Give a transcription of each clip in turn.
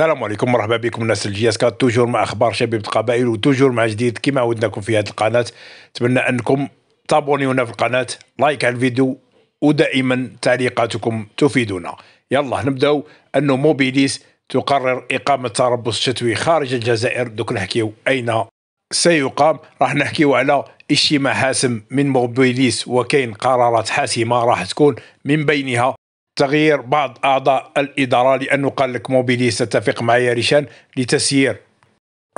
السلام عليكم مرحبا بكم الناس الجي اس توجور مع اخبار شبيبه القبائل وتوجور مع جديد كما عودناكم في هذه القناه نتمنى انكم تابونيونا في القناه لايك على الفيديو ودائما تعليقاتكم تفيدنا يلا نبداو انه موبيليس تقرر اقامه تربص شتوي خارج الجزائر دوك نحكيو اين سيقام راح نحكيو على اجتماع حاسم من موبيليس وكاين قرارات حاسمه راح تكون من بينها تغيير بعض أعضاء الإدارة لأنه قال لك موبيلي ستفق معي ريشان لتسيير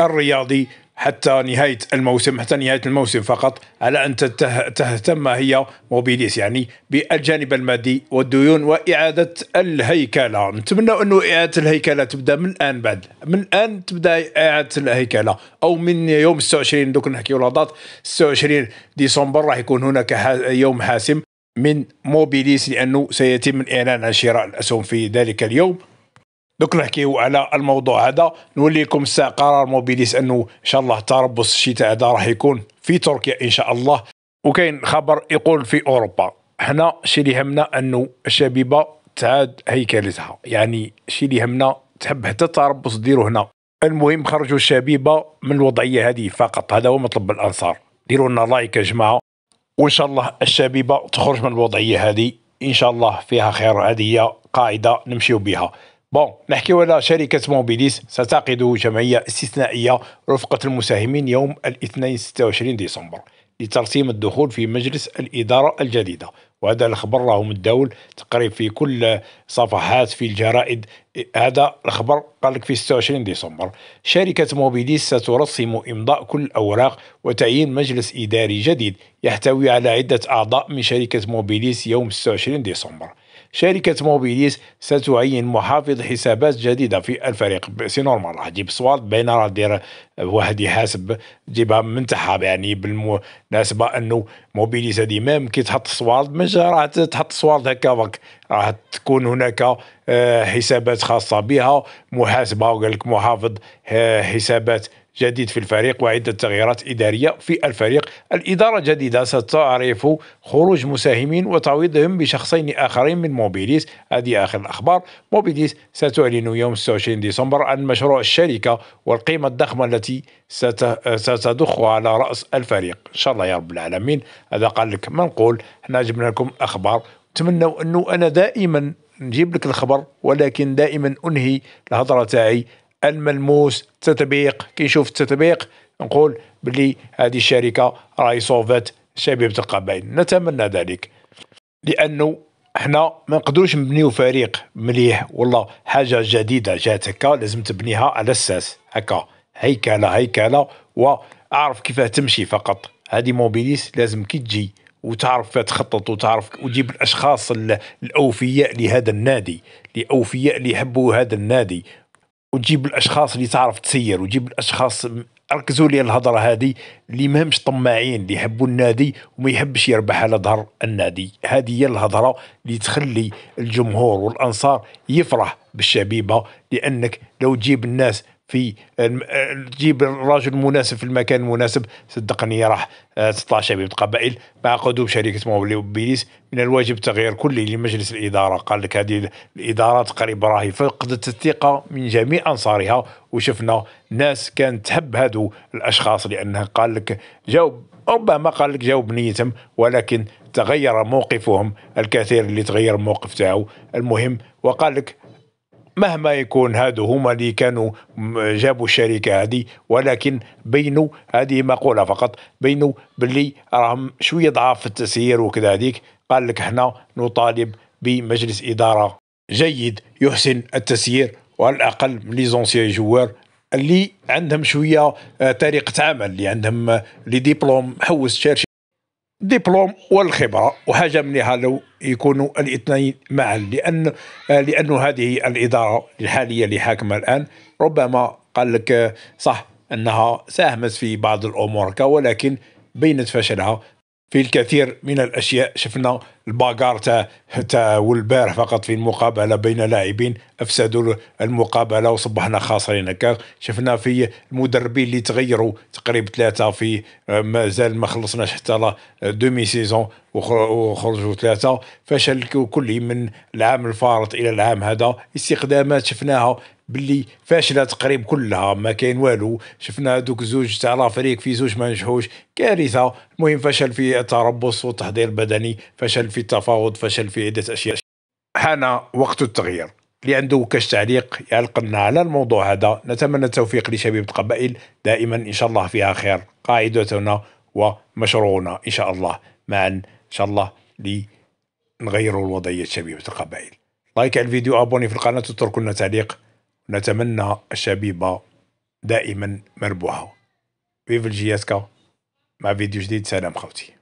الرياضي حتى نهاية الموسم حتى نهاية الموسم فقط على أن تهتم هي موبيليس يعني بالجانب المادي والديون وإعادة الهيكلة نتمنى أنه إعادة الهيكلة تبدأ من الآن بعد من الآن تبدأ إعادة الهيكلة أو من يوم 26 دوك نحكيو لاضات 26 ديسمبر راح يكون هناك يوم حاسم من موبيليس لأنه سيتم الإعلان عن شراء الأسهم في ذلك اليوم دوك نحكيو على الموضوع هذا لكم الساعه قرار موبيليس انه ان شاء الله تربص الشتاء هذا راح يكون في تركيا ان شاء الله وكاين خبر يقول في اوروبا حنا شي اللي همنا انه الشبيبه تعاد هيكلتها يعني شي اللي همنا تحب حتى التربص ديروا هنا المهم خرجوا الشبيبه من الوضعيه هذه فقط هذا هو مطلب الانصار ديروا لنا لايك يا جماعه وان شاء الله الشبيبه تخرج من الوضعيه هذه ان شاء الله فيها خير هذه هي قاعده نمشيو بها بون نحكيو على شركة موبيليس ستعقد جمعية استثنائية رفقة المساهمين يوم الاثنين 26 ديسمبر لترسيم الدخول في مجلس الإدارة الجديدة وهذا الخبر راهم الدول تقريبا في كل صفحات في الجرائد هذا الخبر قال لك في 26 ديسمبر شركة موبيليس سترسم إمضاء كل الأوراق وتعيين مجلس إداري جديد يحتوي على عدة أعضاء من شركة موبيليس يوم 26 ديسمبر شركة موبيليس ستعين محافظ حسابات جديدة في الفريق سي نورمال راح تجيب صوالط باينة راح دير واحد يحاسب تجيبها من تحها يعني بالمناسبة انه موبيليس هذه ميم كي تحط الصوالط مش راح تحط الصوالط هكا برك راح تكون هناك آه، حسابات خاصة بها محاسبة وقال لك محافظ آه، حسابات جديد في الفريق وعدة تغييرات إدارية في الفريق الإدارة الجديدة ستعرف خروج مساهمين وتعويضهم بشخصين آخرين من موبيليس هذه آخر الأخبار موبيليس ستعلن يوم 26 ديسمبر عن مشروع الشركة والقيمة الضخمة التي ستضخ على رأس الفريق إن شاء الله يا رب العالمين هذا قال لك ما نقول احنا جبنا لكم أخبار تمنوا أنه أنا دائما نجيب لك الخبر ولكن دائما أنهي الهضرة تاعي الملموس تطبيق كي نشوف التطبيق نقول بلي هذه الشركه راهي صوفات شباب القبائل نتمنى ذلك لانه احنا ما نقدروش نبنيو فريق مليح والله حاجه جديده جات هكا لازم تبنيها على اساس هكا هيكله هيكله واعرف كيف تمشي فقط هذه موبيليس لازم كي تجي وتعرف تخطط وتعرف وتجيب الاشخاص الاوفياء لهذا النادي الاوفياء اللي يحبوا هذا النادي وتجيب الاشخاص اللي تعرف تسير وتجيب الاشخاص ركزوا لي الهضره هذه اللي ماهمش طماعين اللي يحبوا النادي وما يحبش يربح على ظهر النادي هذه هي الهضره اللي تخلي الجمهور والانصار يفرح بالشبيبه لانك لو تجيب الناس في تجيب الراجل المناسب في المكان المناسب صدقني راح 16 آه، شبيبه قبائل مع قدوم شركه مولي وبيليس من الواجب تغيير كلي لمجلس الاداره قال لك هذه الاداره تقريبا راهي فقدت الثقه من جميع انصارها وشفنا ناس كانت تحب هذو الاشخاص لانها قال لك جاوب ربما قال لك جاوب نيتهم ولكن تغير موقفهم الكثير اللي تغير الموقف تاعو المهم وقال لك مهما يكون هادو هما اللي كانوا جابوا الشركه هذه ولكن بينوا هذه مقوله فقط بينوا باللي راهم شويه ضعاف في التسيير وكذا هذيك قال لك احنا نطالب بمجلس اداره جيد يحسن التسيير وعلى الاقل لي زونسيان جوار اللي عندهم شويه آه، طريقه عمل اللي عندهم آه، لي ديبلوم حوس شارشي ديبلوم والخبره وحاجه منها لو يكونوا الاثنين معا لان لان هذه الاداره الحاليه اللي حاكمه الان ربما قال لك صح انها ساهمت في بعض الامور ولكن بينت فشلها في الكثير من الاشياء شفنا الباغار تاع تاع والبارح فقط في المقابله بين لاعبين افسدوا المقابله وصبحنا خاسرين هكا شفنا في المدربين اللي تغيروا تقريبا ثلاثه في آه، مازال ما خلصناش حتى دومي آه، سيزون وخرجوا ثلاثه فشل كلي من العام الفارط الى العام هذا استخدامات شفناها باللي فاشله تقريب كلها ما كاين والو شفنا دوك زوج تاع لافريك في زوج ما نجحوش كارثه المهم فشل في التربص والتحضير البدني فشل في التفاوض فشل في عدة أشياء حان وقت التغيير اللي عنده كاش تعليق يعلق لنا على الموضوع هذا نتمنى التوفيق لشبيبة قبائل دائما إن شاء الله فيها خير قاعدتنا ومشروعنا إن شاء الله معا إن شاء الله لنغيروا الوضعية شبيبة القبائل لايك على الفيديو أبوني في القناة واتركوا لنا تعليق نتمنى الشبيبة دائما مربوحة فيف الجياسكا مع فيديو جديد سلام خوتي